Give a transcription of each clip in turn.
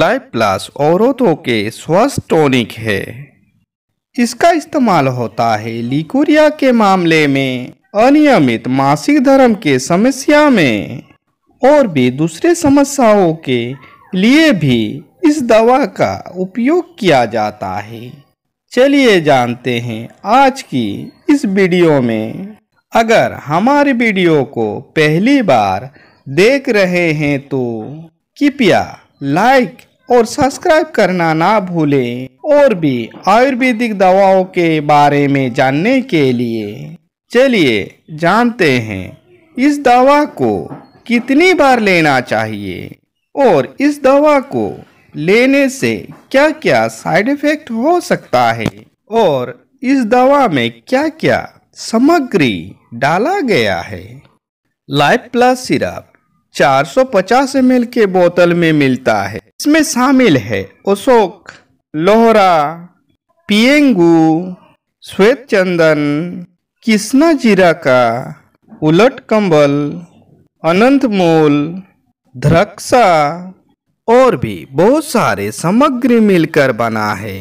live plus औरतों के स्वस्थ टॉनिक है इसका इस्तेमाल होता है लिकोरिया के मामले में अनियमित मासिक धर्म के समस्या में और भी दूसरे समस्याओं के लिए भी इस दवा का उपयोग किया जाता है चलिए जानते हैं आज की इस वीडियो में अगर हमारे वीडियो को पहली बार देख रहे हैं तो कृपया लाइक और सब्सक्राइब करना ना भूलें और भी आयुर्वेदिक दवाओं के बारे में जानने के लिए चलिए जानते हैं इस दवा को कितनी बार लेना चाहिए और इस दवा को लेने से क्या क्या साइड इफेक्ट हो सकता है और इस दवा में क्या क्या सामग्री डाला गया है लाइफ प्लस सिरप 450 ml के बोतल में मिलता है इसमें शामिल है अशोक लोहरा पियंगू श्वेत चंदन कृष्णा जीरा का उलट कंबल अनंत मूल ध्रक्षा और भी बहुत सारे सामग्री मिलकर बना है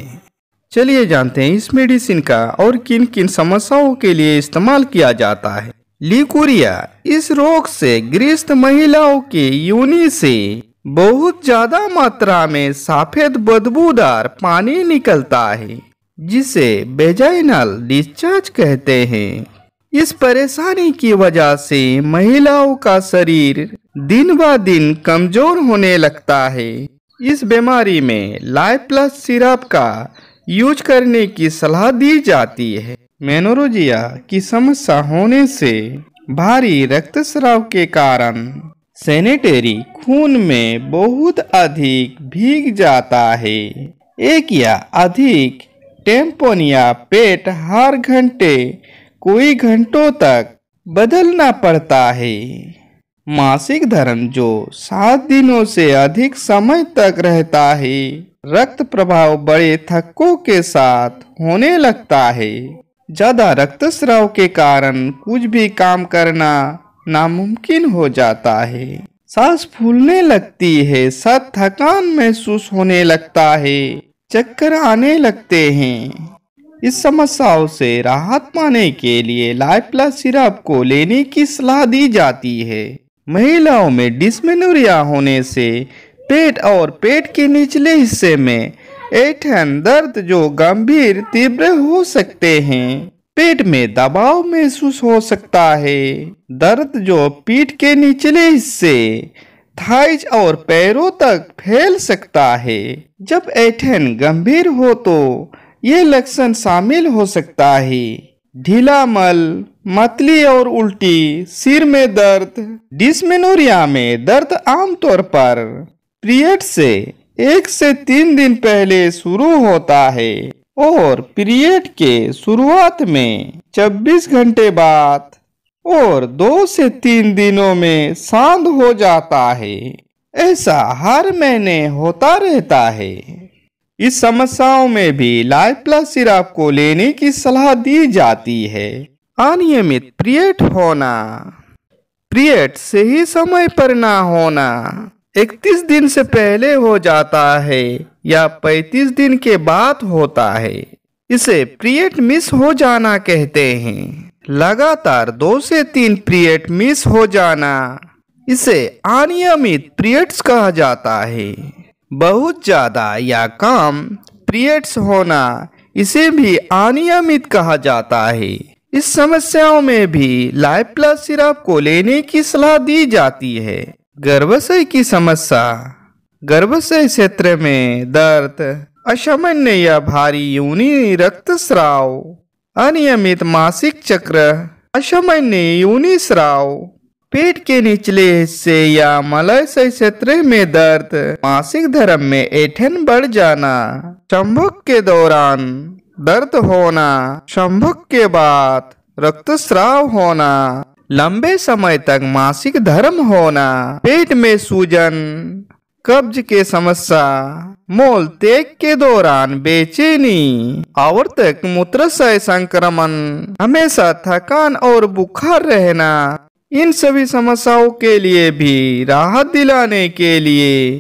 चलिए जानते हैं इस मेडिसिन का और किन किन समस्याओं के लिए इस्तेमाल किया जाता है लिकुरिया इस रोग से ग्रस्त महिलाओं के यूनि से बहुत ज्यादा मात्रा में सफेद बदबूदार पानी निकलता है जिसे बेजाइनल डिस्चार्ज कहते हैं इस परेशानी की वजह से महिलाओं का शरीर दिन ब दिन कमजोर होने लगता है इस बीमारी में लाइफ प्लस सिरप का यूज करने की सलाह दी जाती है मेनोरोजिया की समस्या होने से भारी रक्तस्राव के कारण सेनेटरी खून में बहुत अधिक भीग जाता है एक या अधिक टेम्पोनिया पेट हर घंटे कोई घंटों तक बदलना पड़ता है मासिक धर्म जो सात दिनों से अधिक समय तक रहता है रक्त प्रभाव बड़े थक्कों के साथ होने लगता है ज़्यादा रक्तस्राव के कारण कुछ भी काम करना नामुमकिन हो जाता है सांस फूलने लगती है सर थकान महसूस होने लगता है चक्कर आने लगते हैं इस समस्याओं से राहत पाने के लिए लाइफला सिरप को लेने की सलाह दी जाती है महिलाओं में डिस्मेनोरिया होने से पेट और पेट के निचले हिस्से में ऐठन दर्द जो गंभीर तीव्र हो सकते हैं पेट में दबाव महसूस हो सकता है दर्द जो पीठ के निचले हिस्से थाइज और पैरों तक फैल सकता है जब ऐठन गंभीर हो तो ये लक्षण शामिल हो सकता है ढीला मल मतली और उल्टी सिर में दर्द डिस्मेनोरिया में दर्द आमतौर पर पीरियड से एक से तीन दिन पहले शुरू होता है और पीरियड के शुरुआत में 24 घंटे बाद और दो से तीन दिनों में शांत हो जाता है ऐसा हर महीने होता रहता है इस समस्याओं में भी लाइफ प्लस सिरप को लेने की सलाह दी जाती है अनियमित पीरियड होना पीरियड ही समय पर ना होना इकतीस दिन से पहले हो जाता है या पैतीस दिन के बाद होता है इसे पीरियड मिस हो जाना कहते हैं लगातार दो से तीन पीरियड मिस हो जाना इसे अनियमित पीरियड्स कहा जाता है बहुत ज़्यादा या कम पीरियड्स होना इसे भी अनियमित कहा जाता है इस समस्याओं में भी लाइफ प्लस सिरप को लेने की सलाह दी जाती है गर्भाशय की समस्या गर्भाशय क्षेत्र में दर्द असामान्य या भारी रक्त रक्तस्राव अनियमित मासिक चक्र असामान्य यूनि स्राव पेट के निचले हिस्से या मलयशय क्षेत्र में दर्द मासिक धर्म में एठन बढ़ जाना संभोग के दौरान दर्द होना संभोग के बाद रक्तस्राव होना लंबे समय तक मासिक धर्म होना पेट में सूजन कब्ज के समस्या मोल तेग के दौरान बेचैनी आवर्तक मूत्राशय संक्रमण हमेशा थकान और बुखार रहना इन सभी समस्याओं के लिए भी राहत दिलाने के लिए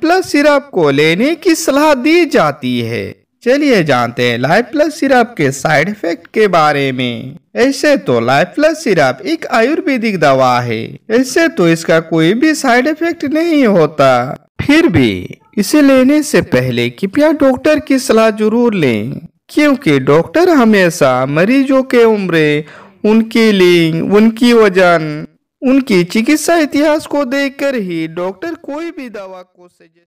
प्लस सिरप को लेने की सलाह दी जाती है चलिए जानते हैं लाइफ प्लस सिरप के साइड इफेक्ट के बारे में ऐसे तो लाइफ प्लस सिरप एक आयुर्वेदिक दवा है ऐसे तो इसका कोई भी साइड इफेक्ट नहीं होता फिर भी इसे लेने से पहले कृपया डॉक्टर की सलाह जरूर लें क्योंकि डॉक्टर हमेशा मरीजों के उम्र उनकी लिंग उनकी वजन उनकी चिकित्सा इतिहास को देखकर ही डॉक्टर कोई भी दवा को सजेस्ट